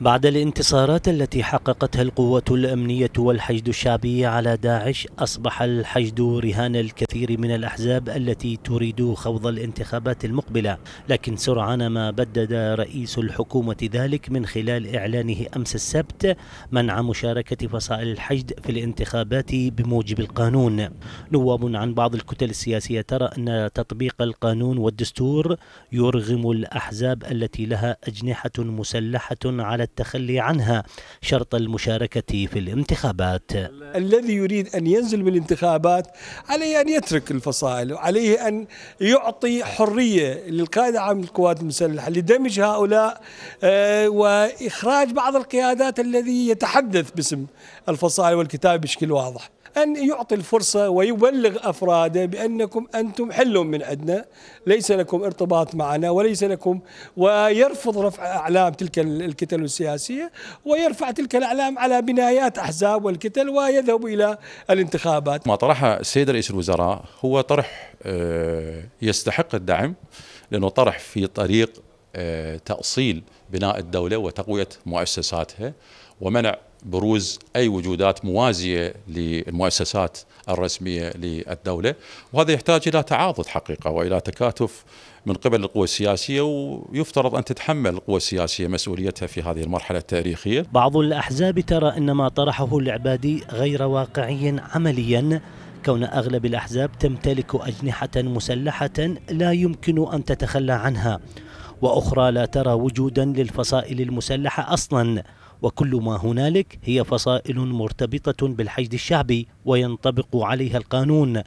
بعد الانتصارات التي حققتها القوة الأمنية والحشد الشعبي على داعش أصبح الحشد رهان الكثير من الأحزاب التي تريد خوض الانتخابات المقبلة لكن سرعان ما بدد رئيس الحكومة ذلك من خلال إعلانه أمس السبت منع مشاركة فصائل الحشد في الانتخابات بموجب القانون نواب عن بعض الكتل السياسية ترى أن تطبيق القانون والدستور يرغم الأحزاب التي لها أجنحة مسلحة على التخلي عنها شرط المشاركة في الانتخابات الذي يريد أن ينزل بالانتخابات عليه أن يترك الفصائل عليه أن يعطي حرية للقائد عام القوات المسلحة لدمج هؤلاء آه، وإخراج بعض القيادات الذي يتحدث باسم الفصائل والكتاب بشكل واضح أن يعطي الفرصة ويبلغ أفراده بأنكم أنتم حل من عندنا ليس لكم ارتباط معنا وليس لكم ويرفض رفع أعلام تلك الكتل السياسية ويرفع تلك الأعلام على بنايات أحزاب والكتل ويذهب إلى الانتخابات ما طرحه السيد رئيس الوزراء هو طرح آه، يستحق الدعم لأنه طرح في طريق آه، تأصيل بناء الدولة وتقوية مؤسساتها ومنع بروز أي وجودات موازية للمؤسسات الرسمية للدولة وهذا يحتاج إلى تعاضد حقيقة وإلى تكاتف من قبل القوى السياسية ويفترض أن تتحمل القوى السياسية مسؤوليتها في هذه المرحلة التاريخية بعض الأحزاب ترى أن ما طرحه العبادي غير واقعي عمليا كون أغلب الأحزاب تمتلك أجنحة مسلحة لا يمكن أن تتخلى عنها وأخرى لا ترى وجودا للفصائل المسلحة أصلاً وكل ما هنالك هي فصائل مرتبطة بالحشد الشعبي وينطبق عليها القانون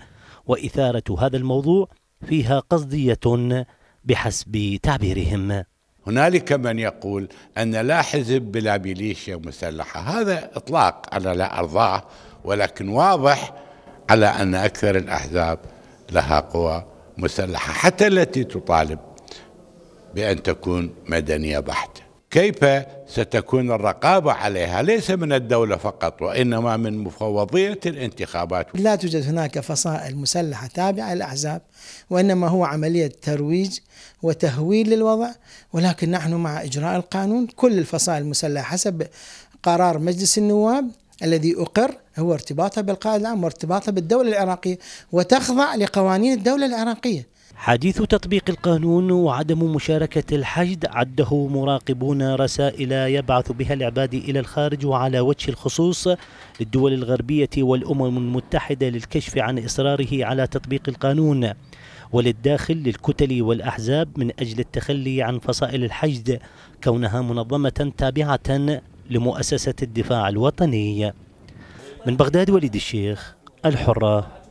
وإثارة هذا الموضوع فيها قصدية بحسب تعبيرهم هنالك من يقول أن لا حزب بلا ميليشيا مسلحة هذا إطلاق أنا لا أرضاه ولكن واضح على أن أكثر الأحزاب لها قوى مسلحة حتى التي تطالب بأن تكون مدنية بحتة كيف ستكون الرقابة عليها ليس من الدولة فقط وإنما من مفوضية الانتخابات لا توجد هناك فصائل مسلحة تابعة للأحزاب وإنما هو عملية ترويج وتهويل للوضع ولكن نحن مع إجراء القانون كل الفصائل المسلحة حسب قرار مجلس النواب الذي أقر هو ارتباطها بالقائد العام وارتباطها بالدولة العراقية وتخضع لقوانين الدولة العراقية حديث تطبيق القانون وعدم مشاركة الحشد عده مراقبون رسائل يبعث بها العباد إلى الخارج وعلى وجه الخصوص للدول الغربية والأمم المتحدة للكشف عن إصراره على تطبيق القانون وللداخل للكتل والأحزاب من أجل التخلي عن فصائل الحشد كونها منظمة تابعة لمؤسسة الدفاع الوطني من بغداد وليد الشيخ الحرة